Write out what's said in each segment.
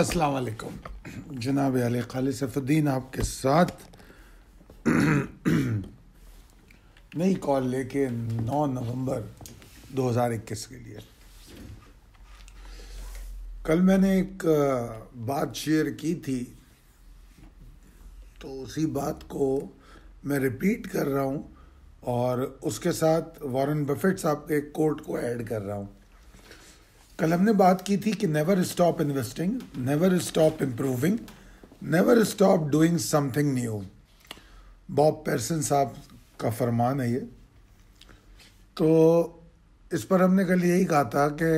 अस्सलाम वालेकुम जनाब अली खाली सफ़ुद्दीन आपके साथ नई कॉल लेके 9 नवंबर 2021 के लिए कल मैंने एक बात शेयर की थी तो उसी बात को मैं रिपीट कर रहा हूँ और उसके साथ वॉरेन बफेट साहब के कोट को ऐड कर रहा हूँ कल हमने बात की थी कि never stop investing never stop improving never stop doing something new Bob Parson साहब का फरमान है ये तो इस पर हमने कल यही कहा था कि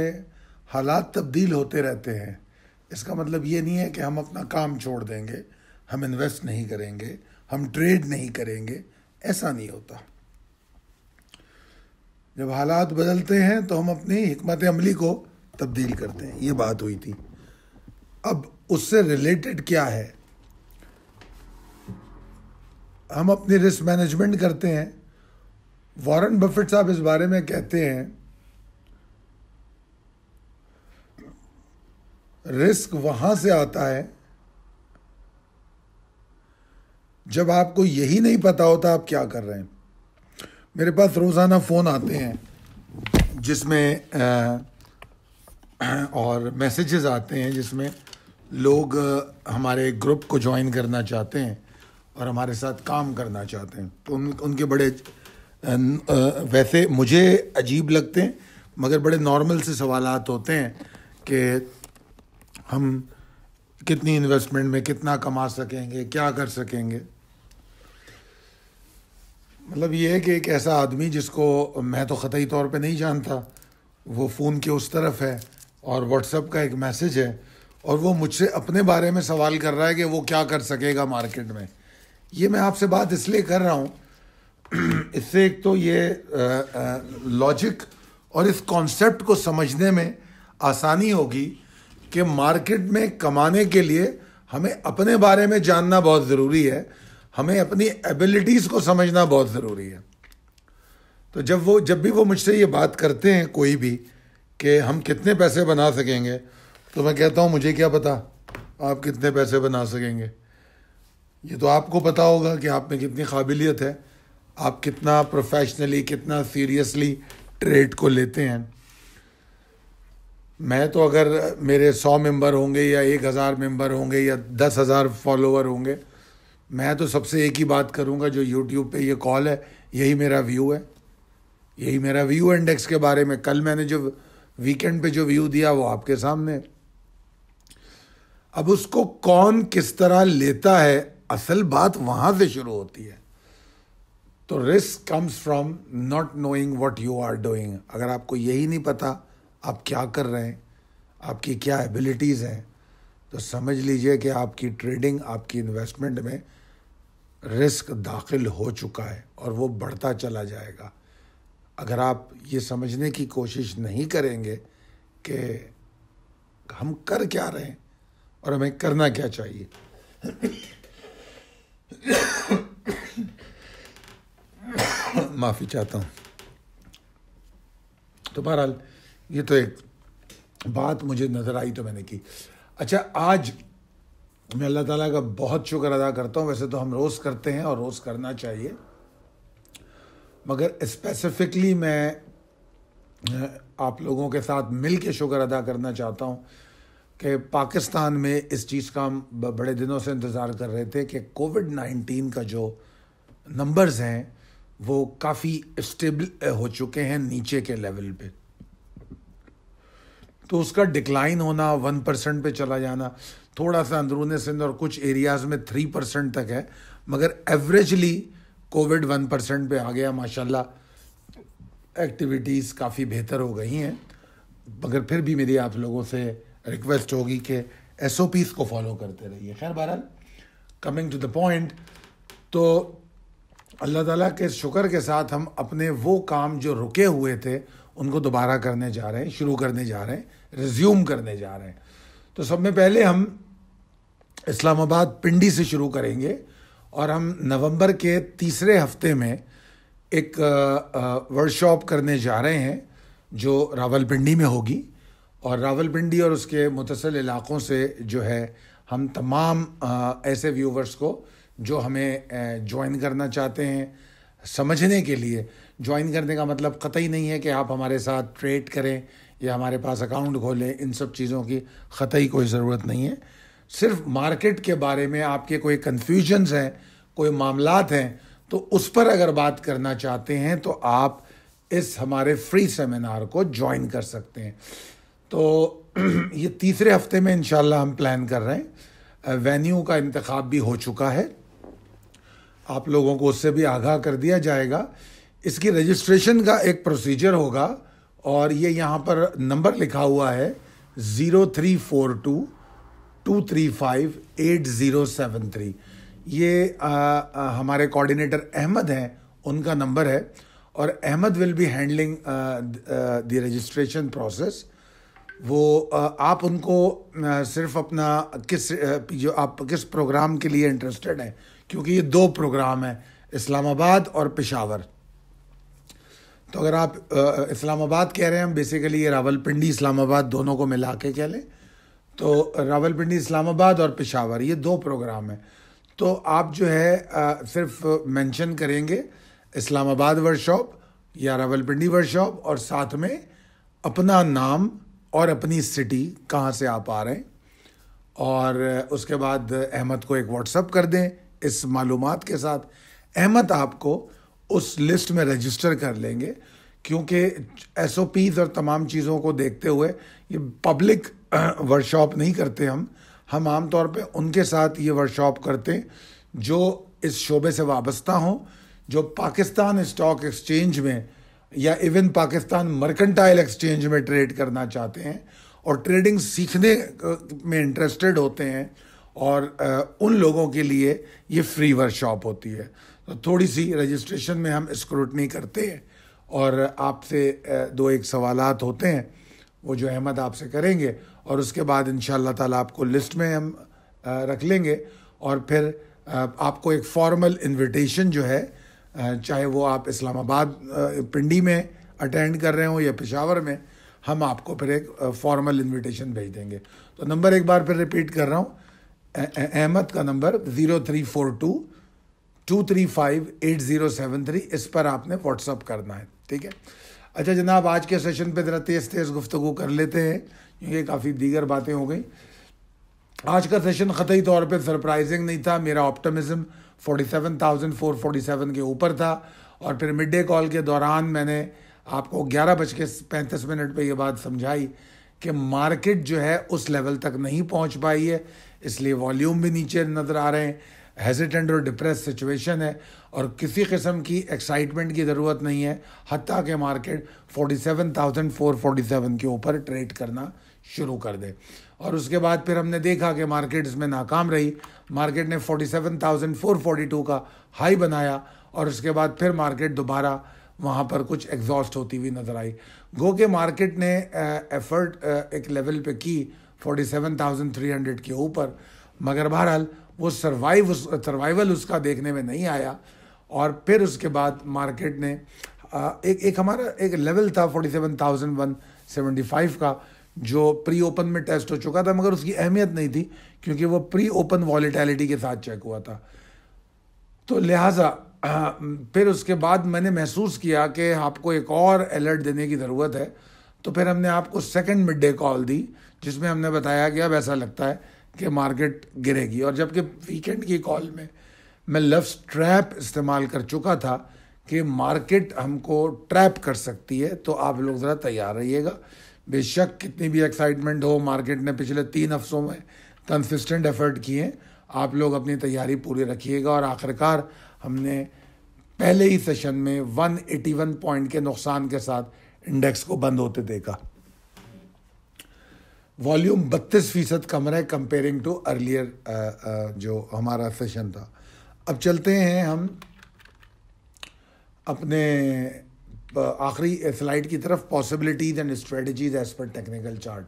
हालात तब्दील होते रहते हैं इसका मतलब ये नहीं है कि हम अपना काम छोड़ देंगे हम इन्वेस्ट नहीं करेंगे हम ट्रेड नहीं करेंगे ऐसा नहीं होता जब हालात बदलते हैं तो हम अपनी हमत अमली को तब्दील करते हैं ये बात हुई थी अब उससे रिलेटेड क्या है हम अपनी रिस्क मैनेजमेंट करते हैं वॉरेन बफेट साहब इस बारे में कहते हैं रिस्क वहां से आता है जब आपको यही नहीं पता होता आप क्या कर रहे हैं मेरे पास रोज़ाना फ़ोन आते हैं जिसमें और मैसेजेस आते हैं जिसमें लोग हमारे ग्रुप को ज्वाइन करना चाहते हैं और हमारे साथ काम करना चाहते हैं तो उन उनके बड़े वैसे मुझे अजीब लगते हैं मगर बड़े नॉर्मल से सवाल होते हैं कि हम कितनी इन्वेस्टमेंट में कितना कमा सकेंगे क्या कर सकेंगे मतलब ये है कि एक ऐसा आदमी जिसको मैं तो ख़तई तौर पे नहीं जानता वो फ़ोन के उस तरफ है और व्हाट्सएप का एक मैसेज है और वो मुझसे अपने बारे में सवाल कर रहा है कि वो क्या कर सकेगा मार्केट में ये मैं आपसे बात इसलिए कर रहा हूँ इससे एक तो ये लॉजिक और इस कॉन्सेप्ट को समझने में आसानी होगी कि मार्केट में कमाने के लिए हमें अपने बारे में जानना बहुत ज़रूरी है हमें अपनी एबिलिटीज़ को समझना बहुत ज़रूरी है तो जब वो जब भी वो मुझसे ये बात करते हैं कोई भी कि हम कितने पैसे बना सकेंगे तो मैं कहता हूँ मुझे क्या पता आप कितने पैसे बना सकेंगे ये तो आपको पता होगा कि आप में कितनी काबिलियत है आप कितना प्रोफेशनली कितना सीरियसली ट्रेड को लेते हैं मैं तो अगर मेरे सौ मेंबर होंगे या एक हज़ार मेंबर होंगे या दस हज़ार फॉलोवर होंगे मैं तो सबसे एक ही बात करूँगा जो यूट्यूब पे ये कॉल है यही मेरा व्यू है यही मेरा व्यू इंडेक्स के बारे में कल मैंने जो वीकेंड पे जो व्यू दिया वो आपके सामने अब उसको कौन किस तरह लेता है असल बात वहां से शुरू होती है तो risk comes from not knowing what you are doing अगर आपको यही नहीं पता आप क्या कर रहे हैं आपकी क्या एबिलिटीज़ हैं तो समझ लीजिए कि आपकी ट्रेडिंग आपकी इन्वेस्टमेंट में रिस्क दाखिल हो चुका है और वो बढ़ता चला जाएगा अगर आप ये समझने की कोशिश नहीं करेंगे कि हम कर क्या रहे हैं और हमें करना क्या चाहिए माफ़ी चाहता हूँ तो बहरहाल ये तो एक बात मुझे नज़र आई तो मैंने की अच्छा आज मैं अल्लाह ताला का बहुत शुक्र अदा करता हूँ वैसे तो हम रोज़ करते हैं और रोज़ करना चाहिए मगर स्पेसिफिकली मैं आप लोगों के साथ मिल के शुक्र अदा करना चाहता हूँ कि पाकिस्तान में इस चीज़ का हम बड़े दिनों से इंतज़ार कर रहे थे कि कोविड नाइन्टीन का जो नंबर्स हैं वो काफ़ी स्टेबल हो चुके हैं नीचे के लेवल पे तो उसका डिक्लाइन होना वन परसेंट पर चला जाना थोड़ा सा अंदरून सिंध और कुछ एरियाज़ में थ्री परसेंट तक है मगर एवरेजली कोविड वन परसेंट पर आ गया माशाल्लाह एक्टिविटीज़ काफ़ी बेहतर हो गई हैं मगर फिर भी मेरी आप लोगों से रिक्वेस्ट होगी कि एस ओ पीज़ को फॉलो करते रहिए खैर बहरहाल कमिंग टू द पॉइंट तो अल्लाह ताला के शुक्र के साथ हम अपने वो काम जो रुके हुए थे उनको दोबारा करने जा रहे हैं शुरू करने जा रहे हैं रिज्यूम करने जा रहे हैं तो सब में पहले हम इस्लामाबाद पिंडी से शुरू करेंगे और हम नवंबर के तीसरे हफ्ते में एक वर्कशॉप करने जा रहे हैं जो रावलपिंडी में होगी और रावलपिंडी और उसके मुतसल इलाक़ों से जो है हम तमाम ऐसे व्यूवर्स को जो हमें ज्वाइन करना चाहते हैं समझने के लिए ज्वाइन करने का मतलब कतई नहीं है कि आप हमारे साथ ट्रेड करें या हमारे पास अकाउंट खोलें इन सब चीज़ों की ख़तई कोई ज़रूरत नहीं है सिर्फ मार्केट के बारे में आपके कोई कन्फ्यूजन्स हैं कोई मामलात हैं तो उस पर अगर बात करना चाहते हैं तो आप इस हमारे फ्री सेमिनार को ज्वाइन कर सकते हैं तो ये तीसरे हफ्ते में इनशाला हम प्लान कर रहे हैं वेन्यू का इंतखब भी हो चुका है आप लोगों को उससे भी आगाह कर दिया जाएगा इसकी रजिस्ट्रेशन का एक प्रोसीजर होगा और ये यहाँ पर नंबर लिखा हुआ है zero three four two two three five eight zero seven three ये आ, आ, हमारे कोऑर्डिनेटर अहमद हैं उनका नंबर है और Ahmed will be handling the registration process वो आप उनको सिर्फ अपना किस जो आप किस प्रोग्राम के लिए इंटरेस्टेड हैं क्योंकि ये दो प्रोग्राम हैं इस्लामाबाद और पिशावर तो अगर आप इस्लामाबाद कह रहे हैं हम बेसिकली ये रावलपिंडी इस्लामाबाद दोनों को मिला के कह लें तो रावलपिंडी इस्लामाबाद और पिशावर ये दो प्रोग्राम हैं तो आप जो है आ, सिर्फ मेंशन करेंगे इस्लामाबाद वर्कशॉप या रावलपिंडी वर्कशॉप और साथ में अपना नाम और अपनी सिटी कहाँ से आप आ रहे हैं और उसके बाद अहमद को एक व्हाट्सअप कर दें इस मालूम के साथ अहमद आपको उस लिस्ट में रजिस्टर कर लेंगे क्योंकि एस और तमाम चीज़ों को देखते हुए ये पब्लिक वर्कशॉप नहीं करते हम हम आमतौर पे उनके साथ ये वर्कशॉप करते जो इस शोबे से वाबस्ता हों जो पाकिस्तान स्टॉक एक्सचेंज में या इवन पाकिस्तान मर्केंटाइल एक्सचेंज में ट्रेड करना चाहते हैं और ट्रेडिंग सीखने में इंटरेस्टेड होते हैं और उन लोगों के लिए ये फ्री वर्कशॉप होती है तो थोड़ी सी रजिस्ट्रेशन में हम स्क्रूटनी करते हैं और आपसे दो एक सवालात होते हैं वो जो अहमद आपसे करेंगे और उसके बाद इन ताला आपको लिस्ट में हम रख लेंगे और फिर आपको एक फॉर्मल इनविटेशन जो है चाहे वो आप इस्लामाबाद पिंडी में अटेंड कर रहे हो या पेशावर में हम आपको फिर एक फॉर्मल इनविटेशन भेज देंगे तो नंबर एक बार फिर रिपीट कर रहा हूँ अहमद का number zero three four two two three five eight zero seven three इस पर आपने व्हाट्सअप करना है ठीक है अच्छा जनाब आज के सेशन पे ज़रा तेज़ तेज़ गुफ्तु कर लेते हैं क्योंकि काफ़ी दीगर बातें हो गई आज का सेशन ख़तई तौर पे सरप्राइजिंग नहीं था मेरा ऑप्टमिज़म 47,447 के ऊपर था और फिर मिड डे कॉल के दौरान मैंने आपको ग्यारह बज के पैंतीस मिनट पर यह बात समझाई कि मार्केट जो है उस लेवल तक नहीं पहुंच पाई है इसलिए वॉल्यूम भी नीचे नज़र आ रहे हैं हेजिटेंट और डिप्रेस सिचुएशन है और किसी किस्म की एक्साइटमेंट की ज़रूरत नहीं है हती के मार्केट 47,447 के ऊपर ट्रेड करना शुरू कर दे और उसके बाद फिर हमने देखा कि मार्केट इसमें नाकाम रही मार्केट ने 47,442 का हाई बनाया और उसके बाद फिर मार्केट दोबारा वहाँ पर कुछ एग्जॉस्ट होती हुई नज़र आई गो के मार्केट ने एफर्ट एक लेवल पे की 47,300 के ऊपर मगर बहरहाल वो सर्वाइव उस सर्वाइवल उसका देखने में नहीं आया और फिर उसके बाद मार्केट ने एक एक हमारा एक लेवल था forty seven thousand one seventy five का जो प्री ओपन में टेस्ट हो चुका था मगर उसकी अहमियत नहीं थी क्योंकि वो प्री ओपन वॉलीटैलिटी के साथ चेक हुआ था तो लिहाजा फिर उसके बाद मैंने महसूस किया कि आपको एक और अलर्ट देने की ज़रूरत है तो फिर हमने आपको सेकंड मिड डे कॉल दी जिसमें हमने बताया कि अब ऐसा लगता है कि मार्केट गिरेगी और जबकि वीकेंड की कॉल में मैं लफ्स ट्रैप इस्तेमाल कर चुका था कि मार्केट हमको ट्रैप कर सकती है तो आप लोग ज़रा तैयार रहिएगा बेशक कितनी भी एक्साइटमेंट हो मार्केट ने पिछले तीन हफ्तों में कंसिस्टेंट एफर्ट किए आप लोग अपनी तैयारी पूरी रखिएगा और आखिरकार हमने पहले ही सेशन में 181 पॉइंट के नुकसान के साथ इंडेक्स को बंद होते देखा वॉल्यूम बत्तीस फीसद कम रहा है कंपेयरिंग टू अर्लियर जो हमारा सेशन था अब चलते हैं हम अपने uh, आखिरी स्लाइड की तरफ पॉसिबिलिटीज़ एंड स्ट्रेटजीज एज पर टेक्निकल चार्ट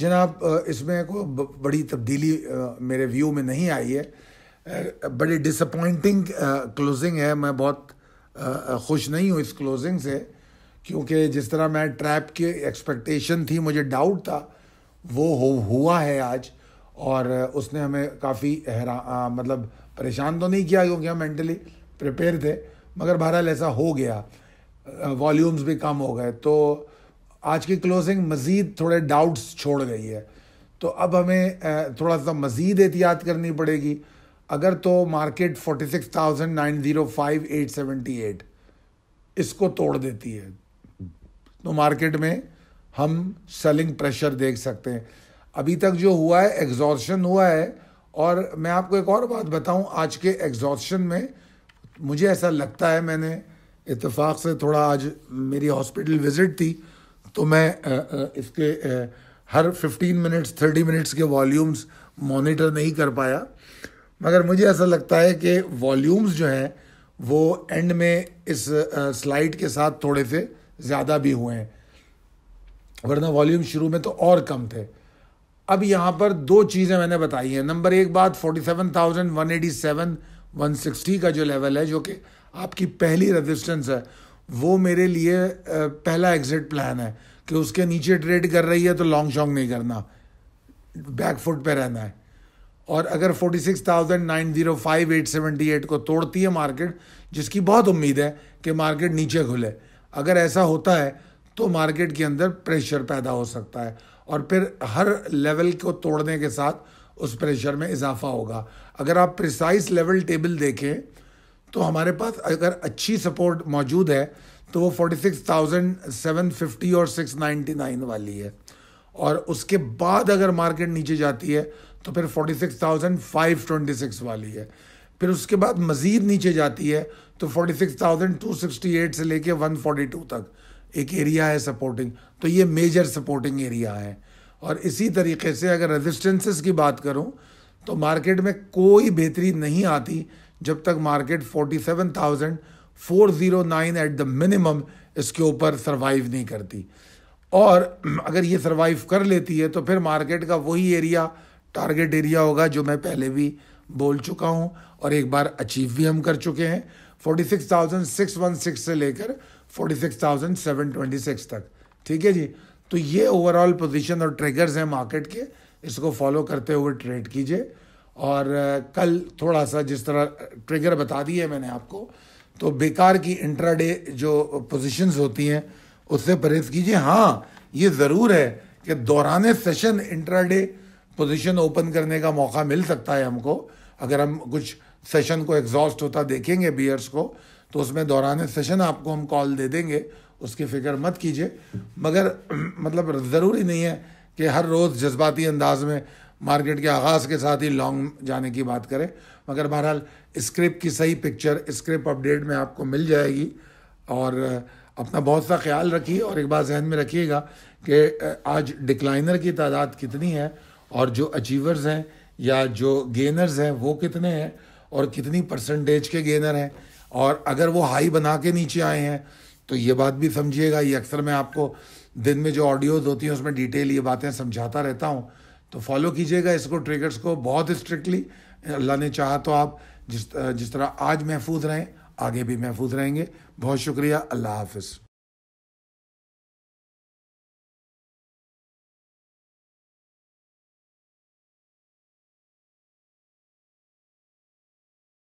जनाब uh, इसमें को बड़ी तब्दीली uh, मेरे व्यू में नहीं आई है बड़ी डिसअपॉइंटिंग क्लोजिंग है मैं बहुत खुश नहीं हूँ इस क्लोजिंग से क्योंकि जिस तरह मैं ट्रैप की एक्सपेक्टेशन थी मुझे डाउट था वो हो हुआ है आज और उसने हमें काफ़ी हैरा मतलब परेशान तो नहीं किया क्योंकि हम मेंटली प्रिपेयर थे मगर बहरहाल ऐसा हो गया वॉल्यूम्स भी कम हो गए तो आज की क्लोजिंग मज़ीद थोड़े डाउट्स छोड़ गई है तो अब हमें थोड़ा सा मज़ीद एहतियात करनी पड़ेगी अगर तो market forty six thousand nine zero five eight seventy eight इसको तोड़ देती है तो मार्केट में हम सेलिंग प्रेशर देख सकते हैं अभी तक जो हुआ है एग्जॉर्शन हुआ है और मैं आपको एक और बात बताऊं आज के एग्जॉर्शन में मुझे ऐसा लगता है मैंने इतफ़ाक़ से थोड़ा आज मेरी हॉस्पिटल विज़िट थी तो मैं इसके हर 15 मिनट्स 30 मिनट्स के वॉल्यूम्स मॉनिटर नहीं कर पाया मगर मुझे ऐसा लगता है कि वॉल्यूम्स जो हैं वो एंड में इस स्लाइड के साथ थोड़े से ज़्यादा भी हुए हैं वरना वॉल्यूम शुरू में तो और कम थे अब यहाँ पर दो चीज़ें मैंने बताई हैं नंबर एक बात seven seven thousand one eighty one sixty का जो लेवल है जो कि आपकी पहली रेजिस्टेंस है वो मेरे लिए पहला एग्जिट प्लान है कि उसके नीचे ट्रेड कर रही है तो लॉन्ग शॉन्ग नहीं करना बैक फुट पे रहना है और अगर फोर्टी एट को तोड़ती है मार्केट जिसकी बहुत उम्मीद है कि मार्केट नीचे खुले अगर ऐसा होता है तो मार्केट के अंदर प्रेशर पैदा हो सकता है और फिर हर लेवल को तोड़ने के साथ उस प्रेशर में इजाफा होगा अगर आप प्रिसाइस लेवल टेबल देखें तो हमारे पास अगर अच्छी सपोर्ट मौजूद है तो वो फिफ्टी और सिक्स नाइन्टी नाइन वाली है और उसके बाद अगर मार्केट नीचे जाती है तो फिर forty six thousand five twenty six वाली है फिर उसके बाद मज़ीद नीचे जाती है तो six thousand two sixty eight से लेके वन टू तक एक एरिया है सपोर्टिंग तो ये मेजर सपोर्टिंग एरिया है और इसी तरीके से अगर रेजिस्टेंसेस की बात करूं तो मार्केट में कोई बेहतरी नहीं आती जब तक मार्केट 47,409 एट द मिनिमम इसके ऊपर सरवाइव नहीं करती और अगर ये सरवाइव कर लेती है तो फिर मार्केट का वही एरिया टारगेट एरिया होगा जो मैं पहले भी बोल चुका हूँ और एक बार अचीव भी हम कर चुके हैं 46,616 से लेकर 46,726 तक ठीक है जी तो ये ओवरऑल पोजीशन और ट्रिगर्स हैं मार्केट के इसको फॉलो करते हुए ट्रेड कीजिए और कल थोड़ा सा जिस तरह ट्रिगर बता दी है मैंने आपको तो बेकार की इंट्राडे जो पोजीशंस होती हैं उससे परहेज कीजिए हाँ ये ज़रूर है कि दौरान सेशन इंट्राडे पोजीशन ओपन करने का मौका मिल सकता है हमको अगर हम कुछ सेशन को एग्जॉस्ट होता देखेंगे बियर्स को तो उसमें दौरान सेशन आपको हम कॉल दे देंगे उसकी फिक्र मत कीजिए मगर मतलब ज़रूरी नहीं है कि हर रोज़ जज्बाती अंदाज में मार्केट के आगाज़ के साथ ही लॉन्ग जाने की बात करें मगर बहरहाल स्क्रिप्ट की सही पिक्चर स्क्रिप्ट अपडेट में आपको मिल जाएगी और अपना बहुत सा ख्याल रखिए और एक बात जहन में रखिएगा कि आज डिक्लाइनर की तादाद कितनी है और जो अचीवर्स हैं या जो गेनर्स हैं वो कितने हैं और कितनी परसेंटेज के गेनर हैं और अगर वो हाई बना के नीचे आए हैं तो ये बात भी समझिएगा ये अक्सर मैं आपको दिन में जो ऑडियोज़ होती हैं उसमें डिटेल ये बातें समझाता रहता हूँ तो फॉलो कीजिएगा इसको ट्रिगर्स को बहुत स्ट्रिक्टली अल्लाह ने चाहा तो आप जिस जिस तरह आज महफूज रहें आगे भी महफूज रहेंगे बहुत शुक्रिया अल्लाह हाफिज़